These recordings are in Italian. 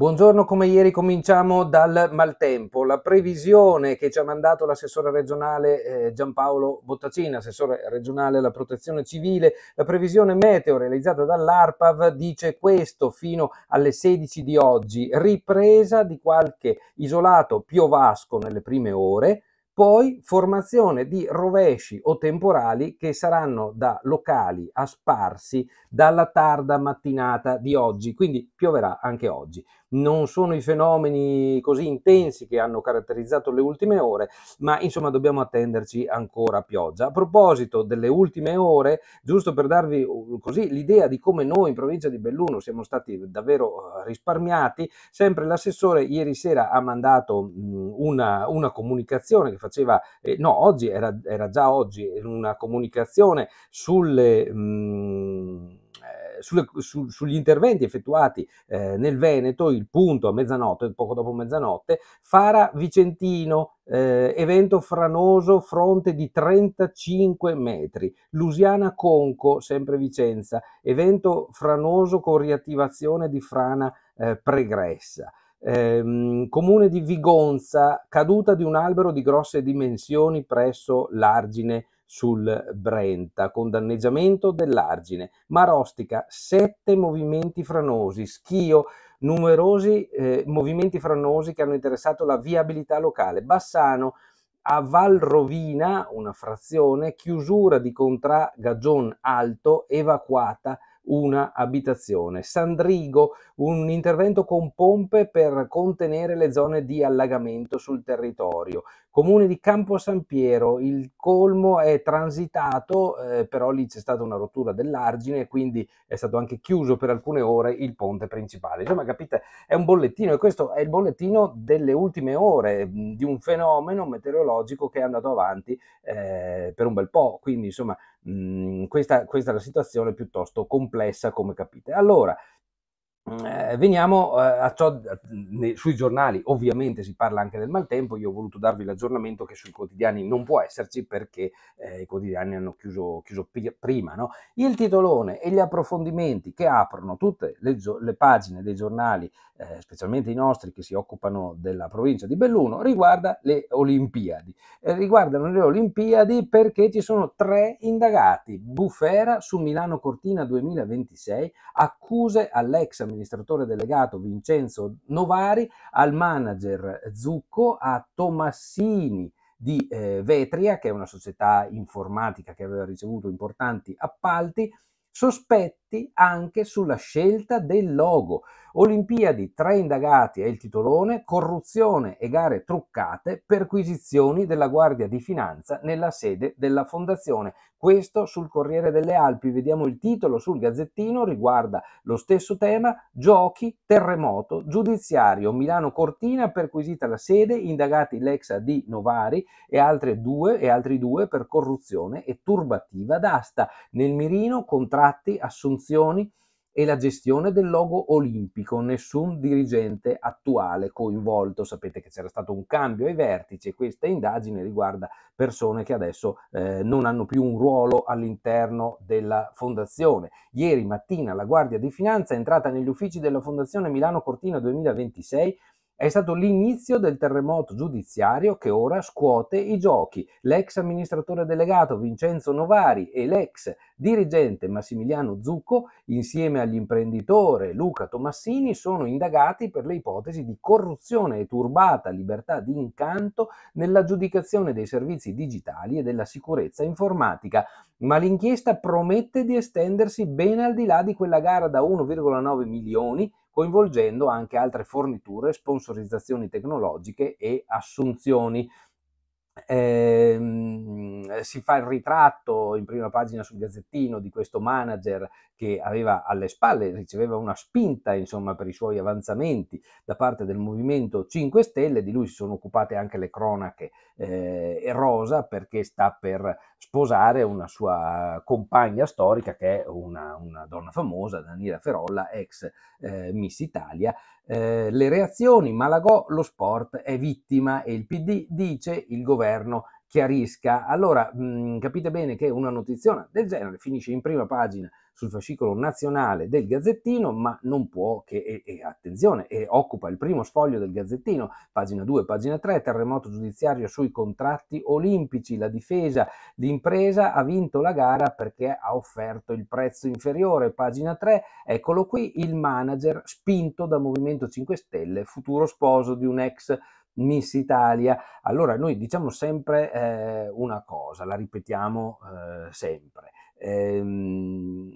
Buongiorno, come ieri cominciamo dal maltempo. La previsione che ci ha mandato l'assessore regionale eh, Giampaolo Bottacini, assessore regionale alla protezione civile, la previsione meteo realizzata dall'ARPAV dice questo fino alle 16 di oggi, ripresa di qualche isolato piovasco nelle prime ore, poi formazione di rovesci o temporali che saranno da locali a sparsi dalla tarda mattinata di oggi, quindi pioverà anche oggi. Non sono i fenomeni così intensi che hanno caratterizzato le ultime ore, ma insomma dobbiamo attenderci ancora pioggia. A proposito delle ultime ore, giusto per darvi uh, così l'idea di come noi in provincia di Belluno siamo stati davvero uh, risparmiati, sempre l'assessore ieri sera ha mandato una, una comunicazione che faceva, eh, no, oggi era, era, già oggi una comunicazione sulle... Mh, mm, eh, sulle, su, sugli interventi effettuati eh, nel Veneto, il punto a mezzanotte, poco dopo mezzanotte, Fara Vicentino, eh, evento franoso, fronte di 35 metri, Lusiana Conco, sempre Vicenza, evento franoso con riattivazione di frana eh, pregressa. Ehm, comune di Vigonza, caduta di un albero di grosse dimensioni presso l'argine sul Brenta, con danneggiamento dell'argine. Marostica, sette movimenti franosi. Schio, numerosi eh, movimenti franosi che hanno interessato la viabilità locale. Bassano, a Valrovina, una frazione, chiusura di Contra Gagion Alto, evacuata una abitazione. Sandrigo, un intervento con pompe per contenere le zone di allagamento sul territorio. Comune di Campo San Piero, il colmo è transitato, eh, però lì c'è stata una rottura dell'argine e quindi è stato anche chiuso per alcune ore il ponte principale. Insomma, capite, è un bollettino e questo è il bollettino delle ultime ore mm, di un fenomeno meteorologico che è andato avanti eh, per un bel po'. Quindi, insomma, mh, mhmm, questa, questa, è la situazione piuttosto complessa, come capite. Allora, eh, veniamo eh, a ciò, eh, ne, sui giornali ovviamente si parla anche del maltempo, io ho voluto darvi l'aggiornamento che sui quotidiani non può esserci perché eh, i quotidiani hanno chiuso, chiuso prima. No? Il titolone e gli approfondimenti che aprono tutte le, le pagine dei giornali, eh, specialmente i nostri che si occupano della provincia di Belluno, riguarda le Olimpiadi. riguardano le Olimpiadi perché ci sono tre indagati. Bufera su Milano Cortina 2026, accuse all'ex amministratore amministratore delegato Vincenzo Novari, al manager Zucco, a Tomassini di eh, Vetria, che è una società informatica che aveva ricevuto importanti appalti, sospetta effetti anche sulla scelta del logo. Olimpiadi, tre indagati è il titolone, corruzione e gare truccate, perquisizioni della Guardia di Finanza nella sede della Fondazione. Questo sul Corriere delle Alpi, vediamo il titolo sul Gazzettino, riguarda lo stesso tema, giochi, terremoto, giudiziario, Milano Cortina, perquisita la sede, indagati l'ex di Novari e, altre due, e altri due per corruzione e turbativa d'asta. Nel mirino contratti assunzioni funzioni e la gestione del logo olimpico, nessun dirigente attuale coinvolto, sapete che c'era stato un cambio ai vertici e questa indagine riguarda persone che adesso eh, non hanno più un ruolo all'interno della fondazione. Ieri mattina la Guardia di Finanza è entrata negli uffici della Fondazione Milano Cortina 2026 è stato l'inizio del terremoto giudiziario che ora scuote i giochi. L'ex amministratore delegato Vincenzo Novari e l'ex dirigente Massimiliano Zucco, insieme all'imprenditore Luca Tomassini, sono indagati per le ipotesi di corruzione e turbata libertà di incanto nell'aggiudicazione dei servizi digitali e della sicurezza informatica. Ma l'inchiesta promette di estendersi ben al di là di quella gara da 1,9 milioni coinvolgendo anche altre forniture, sponsorizzazioni tecnologiche e assunzioni. Ehm, eh, si fa il ritratto in prima pagina sul gazzettino di questo manager che aveva alle spalle, riceveva una spinta insomma, per i suoi avanzamenti da parte del Movimento 5 Stelle, di lui si sono occupate anche le cronache eh, rosa perché sta per sposare una sua compagna storica che è una, una donna famosa, Daniela Ferolla, ex eh, Miss Italia. Eh, le reazioni, Malagò, lo sport è vittima e il PD dice il governo governo chiarisca. Allora mh, mm, capite bene che una notizia del genere finisce in prima pagina sul fascicolo nazionale del Gazzettino, ma non può che, e, e, attenzione, e occupa il primo sfoglio del Gazzettino, pagina 2, pagina 3, terremoto giudiziario sui contratti olimpici, la difesa, l'impresa ha vinto la gara perché ha offerto il prezzo inferiore, pagina 3, eccolo qui, il manager spinto da Movimento 5 Stelle, futuro sposo di un ex Miss Italia, allora noi diciamo sempre eh, una cosa, la ripetiamo eh, sempre. Ehm,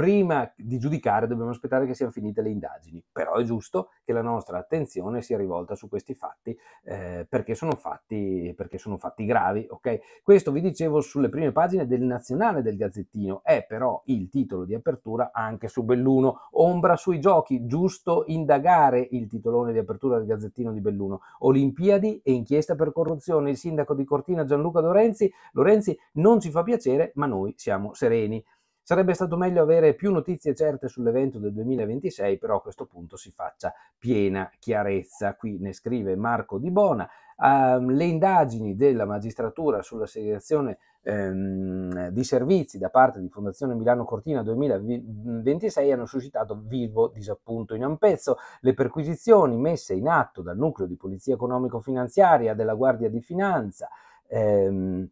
prima di giudicare dobbiamo aspettare che siano finite le indagini, però è giusto che la nostra attenzione sia rivolta su questi fatti, eh, perché, sono fatti perché sono fatti gravi. Okay? Questo vi dicevo sulle prime pagine del Nazionale del Gazzettino, è però il titolo di apertura anche su Belluno, Ombra sui giochi, giusto indagare il titolone di apertura del Gazzettino di Belluno, Olimpiadi e inchiesta per corruzione, il sindaco di Cortina Gianluca Lorenzi, Lorenzi non ci fa piacere ma noi siamo sereni. Sarebbe stato meglio avere più notizie certe sull'evento del 2026, però a questo punto si faccia piena chiarezza. Qui ne scrive Marco Di Bona. Uh, le indagini della magistratura sulla segregazione ehm, di servizi da parte di Fondazione Milano Cortina 2026 hanno suscitato vivo disappunto. In un pezzo le perquisizioni messe in atto dal nucleo di polizia economico-finanziaria della Guardia di Finanza ehm,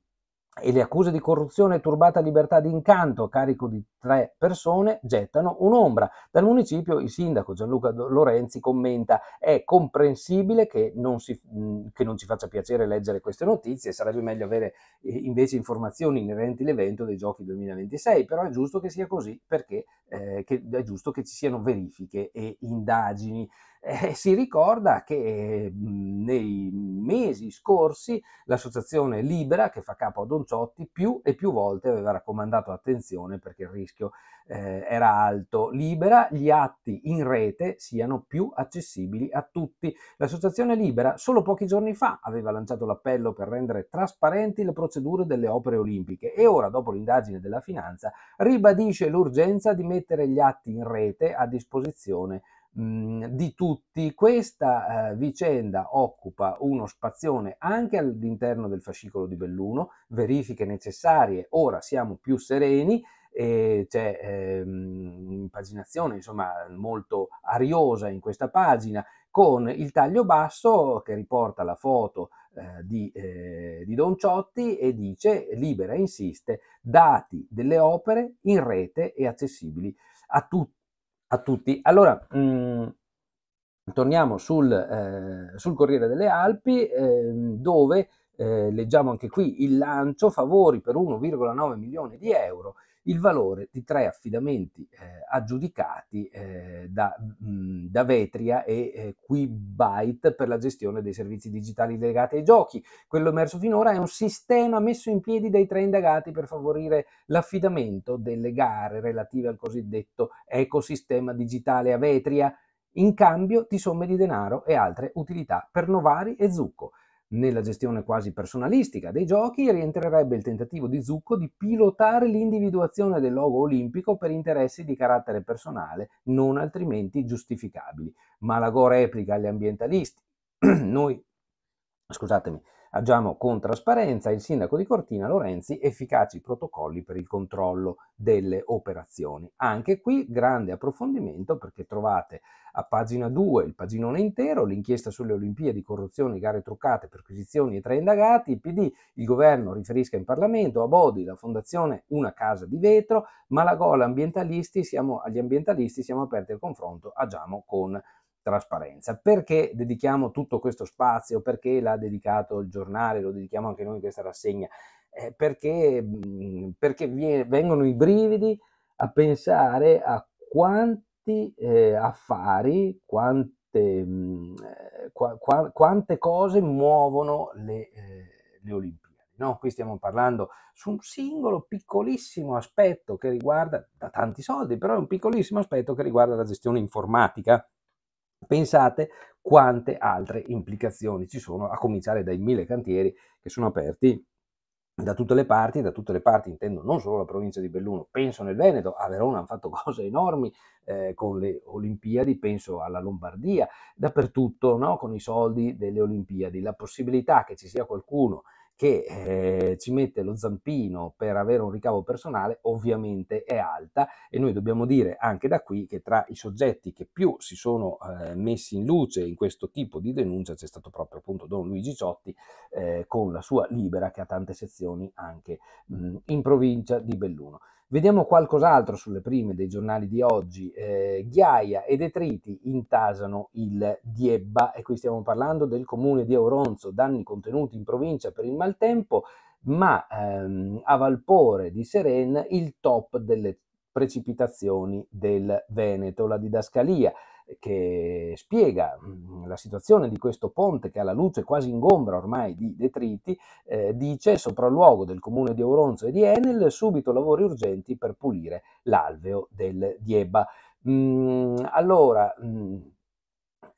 e le accuse di corruzione e turbata libertà di incanto a carico di tre persone gettano un'ombra. Dal municipio il sindaco Gianluca Lorenzi commenta è comprensibile che non, si, che non ci faccia piacere leggere queste notizie, sarebbe meglio avere eh, invece informazioni inerenti all'evento dei giochi 2026, però è giusto che sia così perché eh, è giusto che ci siano verifiche e indagini. Eh, si ricorda che mhmm, nei mesi scorsi l'associazione Libera, che fa capo a Don Ciotti, più e più volte aveva raccomandato attenzione perché il rischio eh, era alto. Libera, gli atti in rete siano più accessibili a tutti. L'associazione Libera solo pochi giorni fa aveva lanciato l'appello per rendere trasparenti le procedure delle opere olimpiche e ora, dopo l'indagine della finanza, ribadisce l'urgenza di mettere gli atti in rete a disposizione Mhmm, di tutti, questa eh, vicenda occupa uno spazione anche all'interno del fascicolo di Belluno, verifiche necessarie, ora siamo più sereni, e c'è ehm, un'impaginazione insomma molto ariosa in questa pagina con il taglio basso che riporta la foto eh, di, eh, di Don Ciotti e dice libera insiste dati delle opere in rete e accessibili a tutti a tutti. Allora, mh, mm, torniamo sul, eh, sul, Corriere delle Alpi, eh, dove eh, leggiamo anche qui il lancio favori per 1,9 milioni di euro il valore di tre affidamenti eh, aggiudicati eh, da, mh, da, Vetria e eh, Quibyte per la gestione dei servizi digitali legati ai giochi. Quello emerso finora è un sistema messo in piedi dai tre indagati per favorire l'affidamento delle gare relative al cosiddetto ecosistema digitale a Vetria in cambio di somme di denaro e altre utilità per Novari e Zucco. Nella gestione quasi personalistica dei giochi rientrerebbe il tentativo di Zucco di pilotare l'individuazione del logo olimpico per interessi di carattere personale non altrimenti giustificabili. Ma la go replica agli ambientalisti. Noi, scusatemi, Agiamo con trasparenza, il sindaco di Cortina Lorenzi, efficaci protocolli per il controllo delle operazioni. Anche qui grande approfondimento perché trovate a pagina 2 il paginone intero, l'inchiesta sulle Olimpiadi, corruzioni, gare truccate, perquisizioni e tre indagati, il PD, il governo riferisca in Parlamento, a Bodi, la fondazione Una Casa di Vetro, Malagola, ambientalisti, siamo, agli ambientalisti siamo aperti al confronto, agiamo con trasparenza trasparenza. Perché dedichiamo tutto questo spazio? Perché l'ha dedicato il giornale? Lo dedichiamo anche noi in questa rassegna? Eh, perché, mm, perché viene, vengono i brividi a pensare a quanti eh, affari, quante, mh, mm, qua, qua, quante, cose muovono le, eh, le Olimpiadi. No, qui stiamo parlando su un singolo piccolissimo aspetto che riguarda, da tanti soldi, però è un piccolissimo aspetto che riguarda la gestione informatica Pensate quante altre implicazioni ci sono, a cominciare dai mille cantieri che sono aperti da tutte le parti, da tutte le parti intendo non solo la provincia di Belluno, penso nel Veneto, a Verona hanno fatto cose enormi eh, con le Olimpiadi, penso alla Lombardia, dappertutto no? con i soldi delle Olimpiadi, la possibilità che ci sia qualcuno che eh, ci mette lo zampino per avere un ricavo personale ovviamente è alta e noi dobbiamo dire anche da qui che tra i soggetti che più si sono eh, messi in luce in questo tipo di denuncia c'è stato proprio appunto Don Luigi Ciotti eh, con la sua Libera che ha tante sezioni anche mh, in provincia di Belluno. Vediamo qualcos'altro sulle prime dei giornali di oggi. Eh, ghiaia e detriti intasano il Diebba e qui stiamo parlando del comune di Auronzo, danni contenuti in provincia per il maltempo, ma ehm, a Valpore di Serena il top delle precipitazioni del Veneto, la didascalia che spiega mm, la situazione di questo ponte che alla luce quasi ingombra ormai di detriti, eh, dice sopralluogo del comune di Auronzo e di Enel, subito lavori urgenti per pulire l'alveo del Dieba. Mm, allora, mm,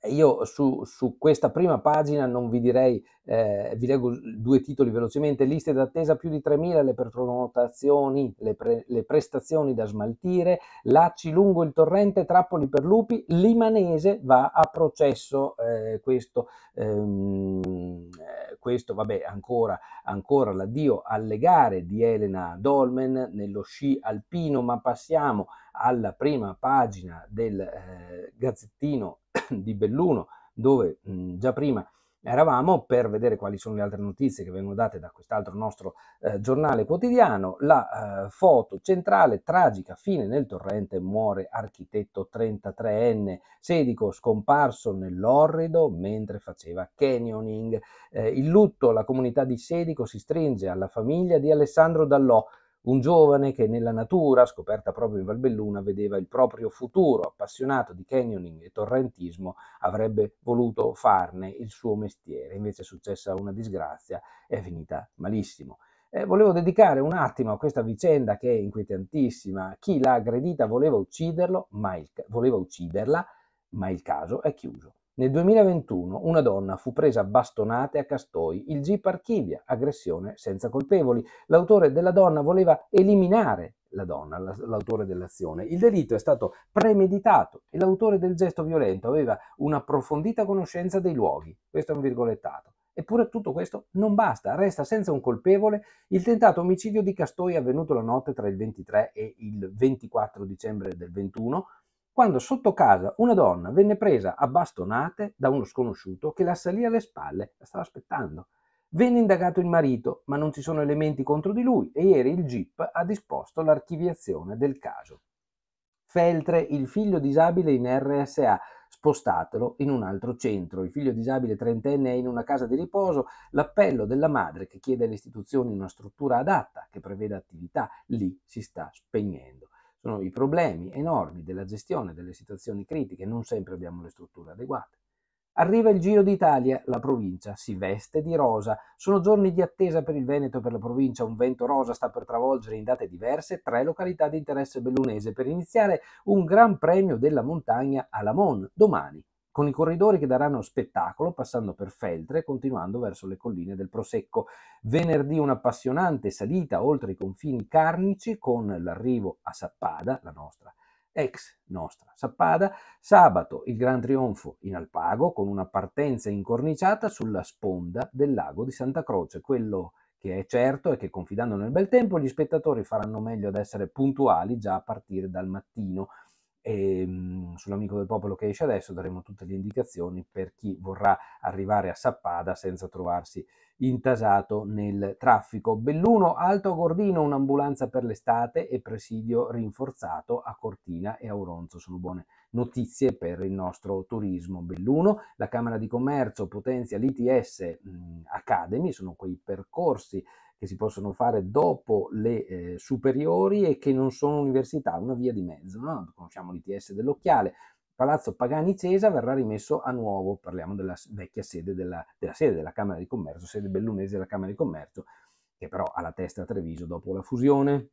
io su, su, questa prima pagina non vi direi, eh, vi leggo due titoli velocemente, liste d'attesa più di 3.000, le pernotazioni, le, pre, le prestazioni da smaltire, lacci lungo il torrente, trappoli per lupi, limanese va a processo, eh, questo, ehm, eh, questo vabbè ancora, ancora l'addio alle gare di Elena Dolmen nello sci alpino, ma passiamo alla prima pagina del eh, Gazzettino di Belluno, dove mh, mm, già prima eravamo per vedere quali sono le altre notizie che vengono date da quest'altro nostro eh, giornale quotidiano. La eh, foto centrale, tragica, fine nel torrente, muore architetto 33enne, sedico scomparso nell'orrido mentre faceva canyoning. Eh, il lutto, la comunità di Sedico si stringe alla famiglia di Alessandro Dallò, un giovane che nella natura, scoperta proprio in Valbelluna, vedeva il proprio futuro, appassionato di canyoning e torrentismo, avrebbe voluto farne il suo mestiere, invece è successa una disgrazia e è finita malissimo. Eh, volevo dedicare un attimo a questa vicenda che è inquietantissima. Chi l'ha aggredita voleva ucciderlo, ma il, voleva ucciderla, ma il caso è chiuso. Nel 2021 una donna fu presa a bastonate a Castoi, il GIP archivia, aggressione senza colpevoli. L'autore della donna voleva eliminare la donna, l'autore dell'azione. Il delitto è stato premeditato e l'autore del gesto violento aveva un'approfondita conoscenza dei luoghi. Questo è un virgolettato. Eppure tutto questo non basta, resta senza un colpevole il tentato omicidio di Castoi avvenuto la notte tra il 23 e il 24 dicembre del 21, quando sotto casa una donna venne presa a bastonate da uno sconosciuto che la salì alle spalle, la stava aspettando. Venne indagato il marito, ma non ci sono elementi contro di lui e ieri il GIP ha disposto l'archiviazione del caso. Feltre, il figlio disabile in RSA, spostatelo in un altro centro. Il figlio disabile trentenne è in una casa di riposo. L'appello della madre che chiede alle istituzioni una struttura adatta che preveda attività lì si sta spegnendo sono i problemi enormi della gestione delle situazioni critiche, non sempre abbiamo le strutture adeguate. Arriva il Giro d'Italia, la provincia si veste di rosa. Sono giorni di attesa per il Veneto e per la provincia. Un vento rosa sta per travolgere in date diverse tre località di interesse bellunese per iniziare un Gran Premio della Montagna alla Mon domani con i corridori che daranno spettacolo passando per Feltre e continuando verso le colline del Prosecco. Venerdì un'appassionante salita oltre i confini carnici con l'arrivo a Sappada, la nostra ex nostra Sappada, sabato il Gran Trionfo in Alpago con una partenza incorniciata sulla sponda del lago di Santa Croce. Quello che è certo è che confidando nel bel tempo gli spettatori faranno meglio ad essere puntuali già a partire dal mattino e ehm, sull'amico del popolo che esce adesso daremo tutte le indicazioni per chi vorrà arrivare a Sappada senza trovarsi intasato nel traffico. Belluno, Alto Gordino, un'ambulanza per l'estate e presidio rinforzato a Cortina e Auronzo. Sono buone notizie per il nostro turismo. Belluno, la Camera di Commercio potenzia l'ITS mm, Academy, sono quei percorsi che si possono fare dopo le eh, superiori e che non sono università, una via di mezzo. No? Conosciamo l'ITS dell'Occhiale. Palazzo Pagani Cesa verrà rimesso a nuovo, parliamo della vecchia sede della, della sede della Camera di Commercio, sede bellunese della Camera di Commercio, che però ha la testa a Treviso dopo la fusione.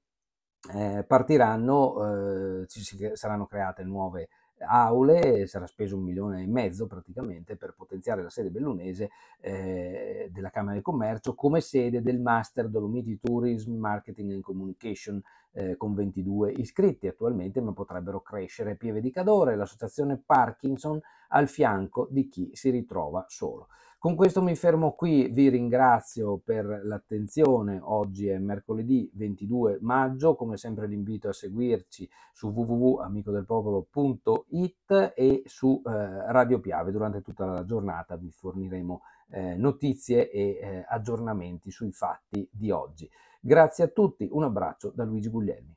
Eh, partiranno, eh, ci saranno create nuove aule, sarà speso un milione e mezzo praticamente per potenziare la sede bellunese eh, della Camera di Commercio come sede del Master Dolomiti Tourism Marketing and Communication eh, con 22 iscritti attualmente, ma potrebbero crescere. Pieve di Cadore, l'associazione Parkinson al fianco di chi si ritrova solo. Con questo mi fermo qui, vi ringrazio per l'attenzione, oggi è mercoledì 22 maggio, come sempre l'invito a seguirci su www.amicodelpopolo.it e su eh, Radio Piave, durante tutta la giornata vi forniremo eh, notizie e eh, aggiornamenti sui fatti di oggi. Grazie a tutti, un abbraccio da Luigi Guglielmi.